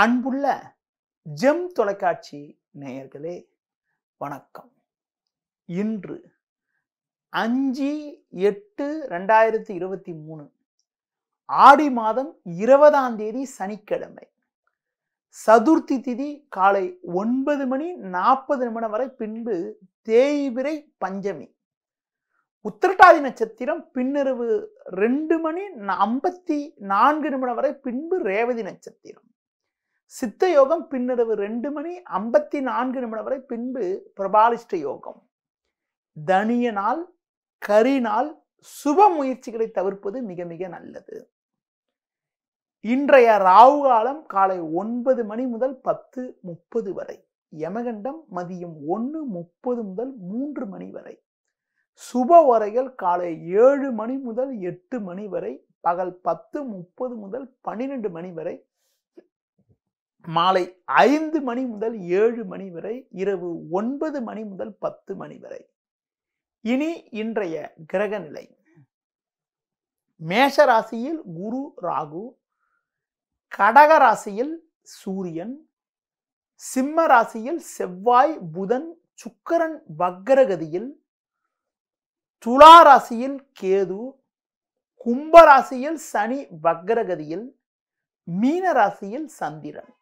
அன்புள்ள ஜெம் தொலைக்காட்சி நேயர்களே வணக்கம் இன்று அஞ்சு எட்டு ரெண்டாயிரத்தி இருபத்தி மூணு ஆடி மாதம் இருபதாம் தேதி சனிக்கிழமை சதுர்த்தி திதி காலை ஒன்பது மணி நாற்பது நிமிடம் வரை பின்பு தேய்விரை பஞ்சமி உத்திரட்டாதி நட்சத்திரம் பின்னிரவு ரெண்டு மணி ஐம்பத்தி நான்கு நிமிடம் வரை பின்பு ரேவதி நட்சத்திரம் சித்த யோகம் பின்னிரவு ரெண்டு மணி ஐம்பத்தி நான்கு நிமிடம் வரை பின்பு பிரபாலிஷ்ட யோகம் தனிய நாள் கரி நாள் சுப முயற்சிகளை தவிர்ப்பது மிக மிக நல்லது இன்றைய ராவு காலம் காலை ஒன்பது மணி முதல் பத்து முப்பது வரை யமகண்டம் மதியம் ஒன்று முப்பது முதல் மூன்று மணி வரை சுப வரைகள் காலை ஏழு மணி முதல் எட்டு மணி வரை பகல் பத்து முப்பது முதல் பன்னிரெண்டு மணி வரை மாலை ஐந்து மணி முதல் ஏழு மணி வரை இரவு ஒன்பது மணி முதல் பத்து மணி வரை இனி இன்றைய கிரக நிலை மேஷ ராசியில் குரு ராகு கடக ராசியில் சூரியன் சிம்ம ராசியில் செவ்வாய் புதன் சுக்கரன் வக்ரகதியில் துலா ராசியில் கேது கும்பராசியில் சனி வக்ரகதியில் மீனராசியில் சந்திரன்